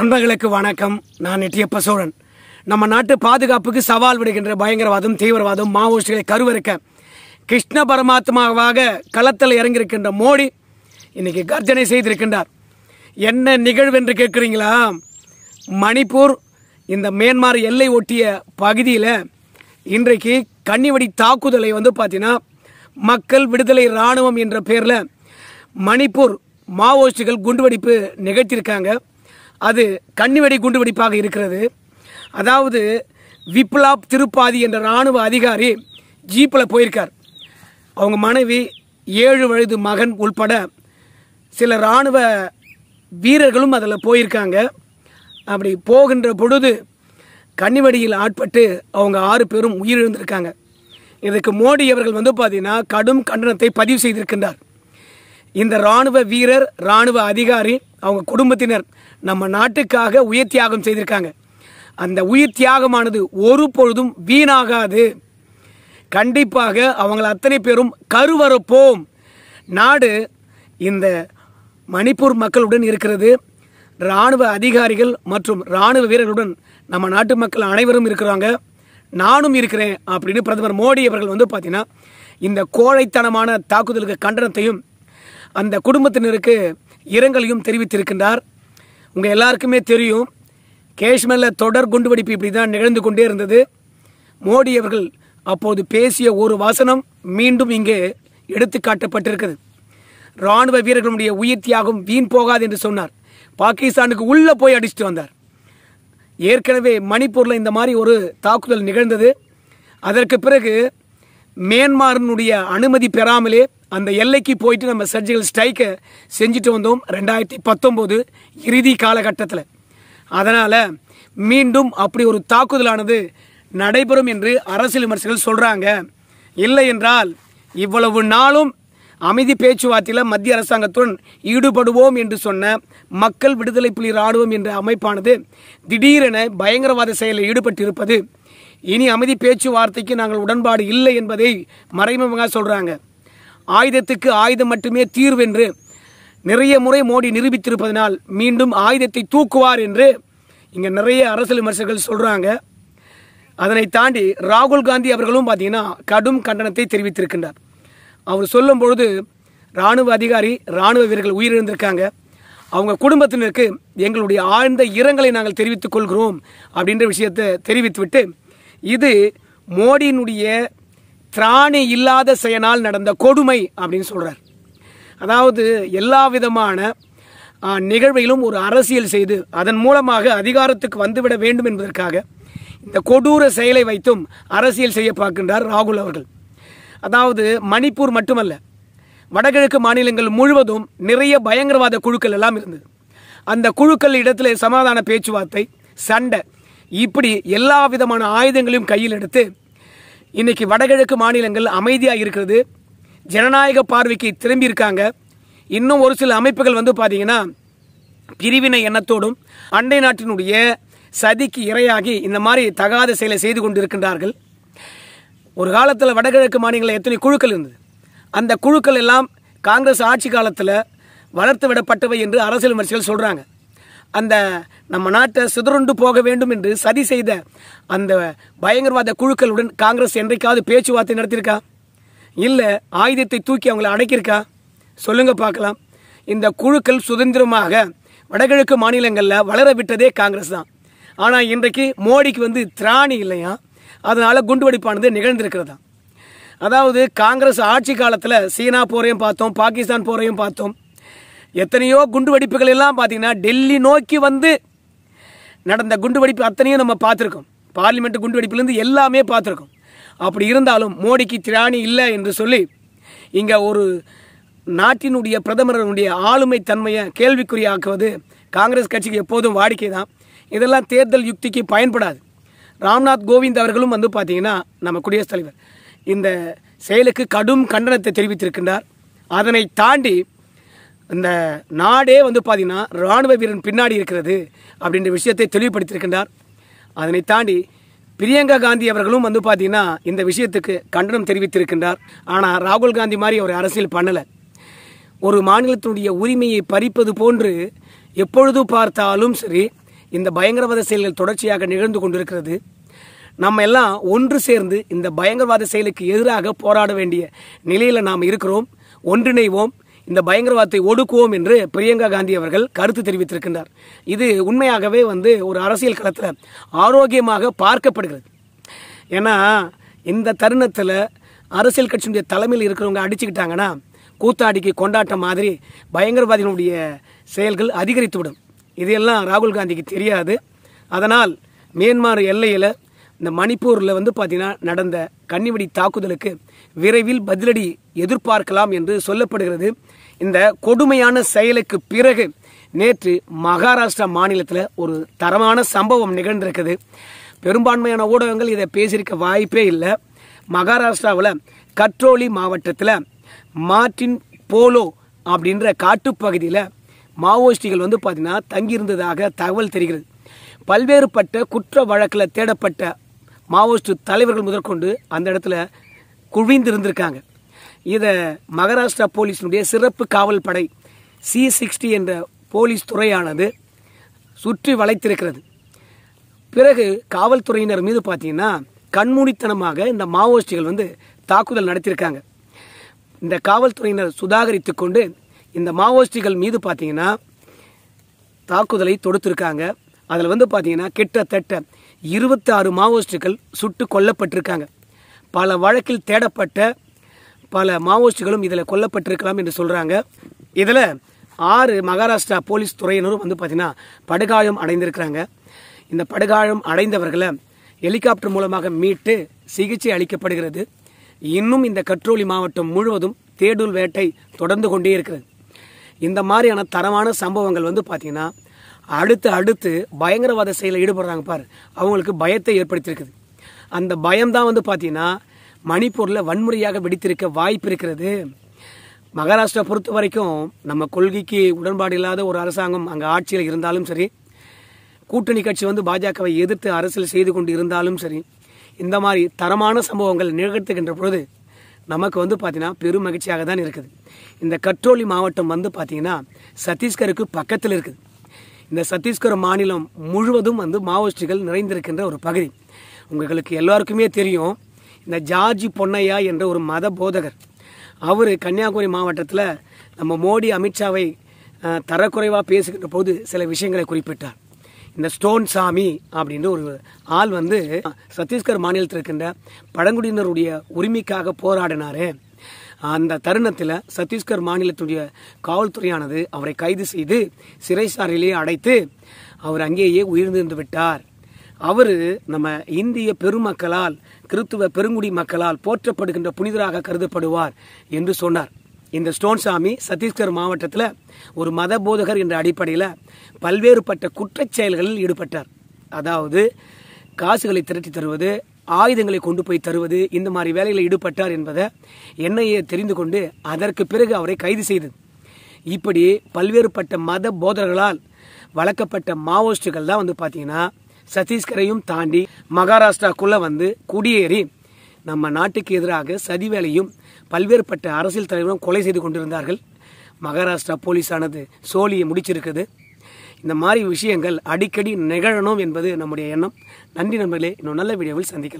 நண்பர்களுக்கு வணக்கம் நான் நெட்டியப்ப சோழன் நம்ம நாட்டு பாதுகாப்புக்கு சவால் விடுகின்ற பயங்கரவாதம் தீவிரவாதம் மாவோயிஸ்டுகளை கருவறுக்க கிருஷ்ண பரமாத்மாவாக களத்தில் இறங்கியிருக்கின்ற மோடி இன்னைக்கு கர்ஜனை செய்திருக்கின்றார் என்ன நிகழ்வு என்று கேட்குறீங்களா மணிப்பூர் இந்த மேன்மார் எல்லை ஒட்டிய பகுதியில் இன்றைக்கு கன்னிவெடி தாக்குதலை வந்து பார்த்தீங்கன்னா மக்கள் விடுதலை இராணுவம் என்ற பேரில் மணிப்பூர் மாவோயிஸ்டுகள் குண்டுவெடிப்பு நிகழ்த்தியிருக்காங்க அது கண்ணிவெடி குண்டு வெடிப்பாக இருக்கிறது அதாவது விப்லாப் திருப்பாதி என்ற இராணுவ அதிகாரி ஜீப்பில் போயிருக்கார் அவங்க மனைவி ஏழு வயது மகன் உள்பட சில இராணுவ வீரர்களும் அதில் போயிருக்காங்க அப்படி போகின்ற பொழுது கன்னிவெடியில் ஆட்பட்டு அவங்க ஆறு பேரும் உயிரிழந்திருக்காங்க இதற்கு மோடி அவர்கள் வந்து பார்த்தீங்கன்னா கடும் கண்டனத்தை பதிவு செய்திருக்கின்றார் இந்த இராணுவ வீரர் இராணுவ அதிகாரி அவங்க குடும்பத்தினர் நம்ம நாட்டுக்காக உயிர் தியாகம் செய்திருக்காங்க அந்த உயிர் தியாகமானது ஒரு பொழுதும் வீணாகாது கண்டிப்பாக அவங்கள அத்தனை பேரும் கருவறுப்போம் நாடு இந்த மணிப்பூர் மக்களுடன் இருக்கிறது இராணுவ அதிகாரிகள் மற்றும் இராணுவ வீரர்களுடன் நம்ம நாட்டு மக்கள் அனைவரும் இருக்கிறாங்க நானும் இருக்கிறேன் அப்படின்னு பிரதமர் மோடி அவர்கள் வந்து பார்த்தீங்கன்னா இந்த கோழைத்தனமான தாக்குதலுக்கு கண்டனத்தையும் அந்த குடும்பத்தினருக்கு இரங்கலையும் தெரிவித்திருக்கின்றார் உங்கள் எல்லாருக்குமே தெரியும் காஷ்மீரில் தொடர் குண்டுவெடிப்பு இப்படி தான் நிகழ்ந்து கொண்டே இருந்தது மோடி அவர்கள் அப்போது பேசிய ஒரு வசனம் மீண்டும் இங்கே எடுத்து காட்டப்பட்டிருக்கிறது இராணுவ வீரர்களுடைய உயிர் தியாகம் வீண் போகாது என்று சொன்னார் பாகிஸ்தானுக்கு உள்ளே போய் அடிச்சுட்டு வந்தார் ஏற்கனவே மணிப்பூரில் இந்த மாதிரி ஒரு தாக்குதல் நிகழ்ந்தது அதற்கு பிறகு மியான்மாரினுடைய அனுமதி பெறாமலே அந்த எல்லைக்கு போயிட்டு நம்ம சர்ஜிக்கல் ஸ்ட்ரைக்கை செஞ்சுட்டு வந்தோம் ரெண்டாயிரத்தி பத்தொம்போது இறுதி காலகட்டத்தில் அதனால் மீண்டும் அப்படி ஒரு தாக்குதலானது நடைபெறும் என்று அரசியல் விமர்சகர்கள் சொல்கிறாங்க இல்லை என்றால் இவ்வளவு நாளும் அமைதி பேச்சுவார்த்தையில் மத்திய அரசாங்கத்துடன் ஈடுபடுவோம் என்று சொன்ன மக்கள் விடுதலை புலி ராணுவம் என்ற அமைப்பானது திடீரென பயங்கரவாத செயலில் ஈடுபட்டிருப்பது இனி அமைதி பேச்சுவார்த்தைக்கு நாங்கள் உடன்பாடு இல்லை என்பதை மறைமுகமாக சொல்கிறாங்க ஆயுதத்துக்கு ஆயுதம் மட்டுமே தீர்வு என்று நிறைய முறை மோடி நிரூபித்திருப்பதனால் மீண்டும் ஆயுதத்தை தூக்குவார் என்று இங்கே நிறைய அரசியல் விமர்சகர்கள் சொல்கிறாங்க அதனை தாண்டி ராகுல் காந்தி அவர்களும் பார்த்தீங்கன்னா கடும் கண்டனத்தை தெரிவித்திருக்கின்றார் அவர் சொல்லும் பொழுது இராணுவ அதிகாரி இராணுவ வீரர்கள் உயிரிழந்திருக்காங்க அவங்க குடும்பத்தினருக்கு எங்களுடைய ஆழ்ந்த இரங்கலை நாங்கள் தெரிவித்துக் கொள்கிறோம் அப்படின்ற விஷயத்தை தெரிவித்துவிட்டு இது மோடியினுடைய திராணி இல்லாத செயனால் நடந்த கொடுமை அப்படின்னு சொல்கிறார் அதாவது எல்லா விதமான நிகழ்விலும் ஒரு அரசியல் செய்து அதன் மூலமாக அதிகாரத்துக்கு வந்துவிட வேண்டும் என்பதற்காக இந்த கொடூர செயலை வைத்தும் அரசியல் செய்ய பார்க்கின்றார் ராகுல் அவர்கள் அதாவது மணிப்பூர் மட்டுமல்ல வடகிழக்கு மாநிலங்கள் முழுவதும் நிறைய பயங்கரவாத குழுக்கள் எல்லாம் இருந்தது அந்த குழுக்கள் இடத்துல சமாதான பேச்சுவார்த்தை சண்டை இப்படி எல்லா விதமான ஆயுதங்களையும் கையில் எடுத்து இன்னைக்கு வடகிழக்கு மாநிலங்கள் அமைதியாக இருக்கிறது ஜனநாயக பார்வைக்கு திரும்பியிருக்காங்க இன்னும் ஒரு சில அமைப்புகள் வந்து பார்த்தீங்கன்னா பிரிவினை எண்ணத்தோடும் அண்டை நாட்டினுடைய சதிக்கு இரையாகி இந்த மாதிரி தகாத செயலை செய்து கொண்டிருக்கின்றார்கள் ஒரு காலத்தில் வடகிழக்கு மாநிலங்களில் எத்தனை குழுக்கள் இருந்தது அந்த குழுக்கள் எல்லாம் காங்கிரஸ் ஆட்சி காலத்தில் வளர்த்து விடப்பட்டவை என்று அரசியல் விமர்சிகள் சொல்கிறாங்க அந்த நம்ம நாட்டை சிதறுண்டு போக வேண்டும் என்று சதி செய்த அந்த பயங்கரவாத குழுக்களுடன் காங்கிரஸ் என்றைக்காவது பேச்சுவார்த்தை நடத்தியிருக்கா இல்லை ஆயுதத்தை தூக்கி அவங்கள அடைக்கியிருக்கா சொல்லுங்க பார்க்கலாம் இந்த குழுக்கள் சுதந்திரமாக வடகிழக்கு மாநிலங்களில் வளர விட்டதே காங்கிரஸ் தான் ஆனால் இன்றைக்கு மோடிக்கு வந்து திராணி இல்லையா அதனால் குண்டுவெடிப்பானது நிகழ்ந்திருக்கிறதா அதாவது காங்கிரஸ் ஆட்சி காலத்தில் சீனா போரையும் பார்த்தோம் பாகிஸ்தான் போரையும் பார்த்தோம் எத்தனையோ குண்டு வெடிப்புகள் எல்லாம் பார்த்தீங்கன்னா டெல்லி நோக்கி வந்து நடந்த குண்டு வெடிப்பு அத்தனையும் நம்ம பார்த்துருக்கோம் பார்லிமெண்ட் குண்டு வெடிப்புலேருந்து எல்லாமே பார்த்துருக்கோம் அப்படி இருந்தாலும் மோடிக்கு திராணி இல்லை என்று சொல்லி இங்கே ஒரு நாட்டினுடைய பிரதமரனுடைய ஆளுமை தன்மையை கேள்விக்குறியாக்குவது காங்கிரஸ் கட்சிக்கு எப்போதும் வாடிக்கை தான் இதெல்லாம் தேர்தல் யுக்திக்கு பயன்படாது ராம்நாத் கோவிந்த் அவர்களும் வந்து பார்த்தீங்கன்னா நம்ம குடியரசுத் தலைவர் இந்த செயலுக்கு கடும் கண்டனத்தை தெரிவித்திருக்கின்றார் அதனை தாண்டி இந்த நாடே வந்து பார்த்திங்கன்னா இராணுவ வீரன் பின்னாடி இருக்கிறது அப்படின்ற விஷயத்தை தெளிவுபடுத்தியிருக்கின்றார் அதனை தாண்டி பிரியங்கா காந்தி அவர்களும் வந்து பார்த்திங்கன்னா இந்த விஷயத்துக்கு கண்டனம் தெரிவித்திருக்கின்றார் ஆனால் ராகுல் காந்தி மாதிரி அவர் அரசியல் பண்ணலை ஒரு மாநிலத்தினுடைய உரிமையை பறிப்பது போன்று எப்பொழுது பார்த்தாலும் சரி இந்த பயங்கரவாத செயல்கள் தொடர்ச்சியாக நிகழ்ந்து கொண்டிருக்கிறது நம்ம எல்லாம் ஒன்று சேர்ந்து இந்த பயங்கரவாத செயலுக்கு எதிராக போராட வேண்டிய நிலையில் நாம் இருக்கிறோம் ஒன்றிணைவோம் இந்த பயங்கரவாதத்தை ஒடுக்குவோம் என்று பிரியங்கா காந்தி அவர்கள் கருத்து தெரிவித்திருக்கின்றார் இது உண்மையாகவே வந்து ஒரு அரசியல் களத்தில் ஆரோக்கியமாக பார்க்கப்படுகிறது ஏன்னா இந்த தருணத்தில் அரசியல் கட்சியினுடைய தலைமையில் இருக்கிறவங்க அடிச்சுக்கிட்டாங்கன்னா கூத்தாடிக்கு கொண்டாட்டம் மாதிரி பயங்கரவாதிகளுடைய செயல்கள் அதிகரித்துவிடும் இதையெல்லாம் ராகுல் காந்திக்கு தெரியாது அதனால் மியான்மர் எல்லையில் இந்த மணிப்பூரில் வந்து பார்த்தீங்கன்னா நடந்த கன்னிவெடி தாக்குதலுக்கு விரைவில் பதிலடி எதிர்பார்க்கலாம் என்று சொல்லப்படுகிறது இந்த கொடுமையான செயலுக்கு பிறகு நேற்று மகாராஷ்டிரா மாநிலத்தில் ஒரு தரமான சம்பவம் நிகழ்ந்திருக்குது பெரும்பான்மையான ஊடகங்கள் இதை பேசியிருக்க வாய்ப்பே இல்லை மகாராஷ்டிராவில் கட்ரோலி மாவட்டத்தில் மார்டின் போலோ அப்படின்ற காட்டுப்பகுதியில் மாவோயிஸ்டிகள் வந்து பார்த்தீங்கன்னா தங்கியிருந்ததாக தகவல் தெரிகிறது பல்வேறுபட்ட குற்ற வழக்கில் தேடப்பட்ட மாவோயிஸ்ட் தலைவர்கள் முதற்கொண்டு அந்த இடத்துல குவிந்திருந்திருக்காங்க இதை மகாராஷ்டிரா போலீஸினுடைய சிறப்பு காவல் படை சி சிக்ஸ்டி என்ற போலீஸ் துறையானது சுற்றி வளைத்திருக்கிறது பிறகு காவல்துறையினர் மீது பார்த்தீங்கன்னா கண்மூடித்தனமாக இந்த மாவோயிஸ்டுகள் வந்து தாக்குதல் நடத்தியிருக்காங்க இந்த காவல்துறையினர் சுதாகரித்து கொண்டு இந்த மாவோயிஸ்டுகள் மீது பார்த்தீங்கன்னா தாக்குதலை தொடுத்திருக்காங்க அதில் வந்து பார்த்தீங்கன்னா கிட்டத்தட்ட இருபத்தி ஆறு மாவோயிஸ்டுகள் சுட்டு கொல்லப்பட்டிருக்காங்க பல வழக்கில் தேடப்பட்ட பல மாவோயிஸ்டுகளும் இதில் கொல்லப்பட்டிருக்கலாம் என்று சொல்கிறாங்க இதில் ஆறு மகாராஷ்டிரா போலீஸ் துறையினரும் வந்து பார்த்திங்கன்னா படுகாயம் அடைந்திருக்கிறாங்க இந்த படுகாயம் அடைந்தவர்களை ஹெலிகாப்டர் மூலமாக மீட்டு சிகிச்சை அளிக்கப்படுகிறது இன்னும் இந்த கட்ரோலி மாவட்டம் முழுவதும் தேடுல் வேட்டை தொடர்ந்து கொண்டே இருக்கிறது இந்த மாதிரியான தரமான சம்பவங்கள் வந்து பார்த்திங்கன்னா அடுத்து அடுத்து பயங்கரவாத செயலில் ஈடுபடுறாங்க பாரு அவங்களுக்கு பயத்தை ஏற்படுத்தியிருக்குது அந்த பயம்தான் வந்து பார்த்தீங்கன்னா மணிப்பூரில் வன்முறையாக வெடித்திருக்க வாய்ப்பு இருக்கிறது மகாராஷ்டிரா பொறுத்த வரைக்கும் நம்ம கொள்கைக்கு உடன்பாடு இல்லாத ஒரு அரசாங்கம் அங்கே ஆட்சியில் இருந்தாலும் சரி கூட்டணி கட்சி வந்து பாஜகவை எதிர்த்து அரசியல் செய்து கொண்டு இருந்தாலும் சரி இந்த மாதிரி தரமான சம்பவங்கள் நிகழ்த்துகின்ற பொழுது நமக்கு வந்து பார்த்தீங்கன்னா பெரும் மகிழ்ச்சியாக தான் இருக்குது இந்த கட்ரோலி மாவட்டம் வந்து பார்த்தீங்கன்னா சத்தீஸ்கருக்கு பக்கத்தில் இருக்குது இந்த சத்தீஸ்கர் மாநிலம் முழுவதும் வந்து மாவோயிஸ்டுகள் நிறைந்திருக்கின்ற ஒரு பகுதி உங்களுக்கு எல்லாருக்குமே தெரியும் இந்த ஜார்ஜி பொன்னையா என்ற ஒரு மத போதகர் அவர் கன்னியாகுமரி மாவட்டத்தில் நம்ம மோடி அமித்ஷாவை தரக்குறைவாக பேசுகின்ற போது சில விஷயங்களை குறிப்பிட்டார் இந்த ஸ்டோன் சாமி அப்படின்ற ஒரு ஆள் வந்து சத்தீஸ்கர் மாநிலத்தில் இருக்கின்ற பழங்குடியினருடைய உரிமைக்காக போராடினாரு அந்த தருணத்தில் சத்தீஸ்கர் மாநிலத்துடைய காவல்துறையானது அவரை கைது செய்து சிறைசாலையிலே அடைத்து அவர் அங்கேயே உயிர்ந்திருந்து விட்டார் அவர் நம்ம இந்திய பெருமக்களால் கிறித்துவ பெருங்குடி மக்களால் போற்றப்படுகின்ற புனிதராக கருதப்படுவார் என்று சொன்னார் இந்த ஸ்டோன் சாமி சத்தீஸ்கர் மாவட்டத்தில் ஒரு மத போதகர் என்ற அடிப்படையில் பல்வேறுபட்ட குற்றச் செயல்களில் ஈடுபட்டார் அதாவது காசுகளை திரட்டி தருவது ஆயுதங்களை கொண்டு போய் தருவது இந்த மாதிரி வேலைகளை ஈடுபட்டார் என்பதை என்ஐஏ தெரிந்து கொண்டு அதற்கு பிறகு அவரை கைது செய்தது இப்படி பல்வேறுபட்ட மத போதர்களால் வளர்க்கப்பட்ட மாவோயிஸ்டுகள் தான் வந்து பார்த்தீங்கன்னா சத்தீஸ்கரையும் தாண்டி மகாராஷ்டிராக்குள்ளே வந்து குடியேறி நம்ம நாட்டுக்கு எதிராக சதி வேலையும் பல்வேறுபட்ட அரசியல் தலைவரும் கொலை செய்து கொண்டிருந்தார்கள் மகாராஷ்டிரா போலீஸானது சோழியை முடிச்சிருக்குது இந்த மாதிரி விஷயங்கள் அடிக்கடி நிகழணும் என்பது நம்முடைய எண்ணம் நன்றி நண்பர்களே இன்னும் நல்ல வீடியோவில் சந்திக்கலாம்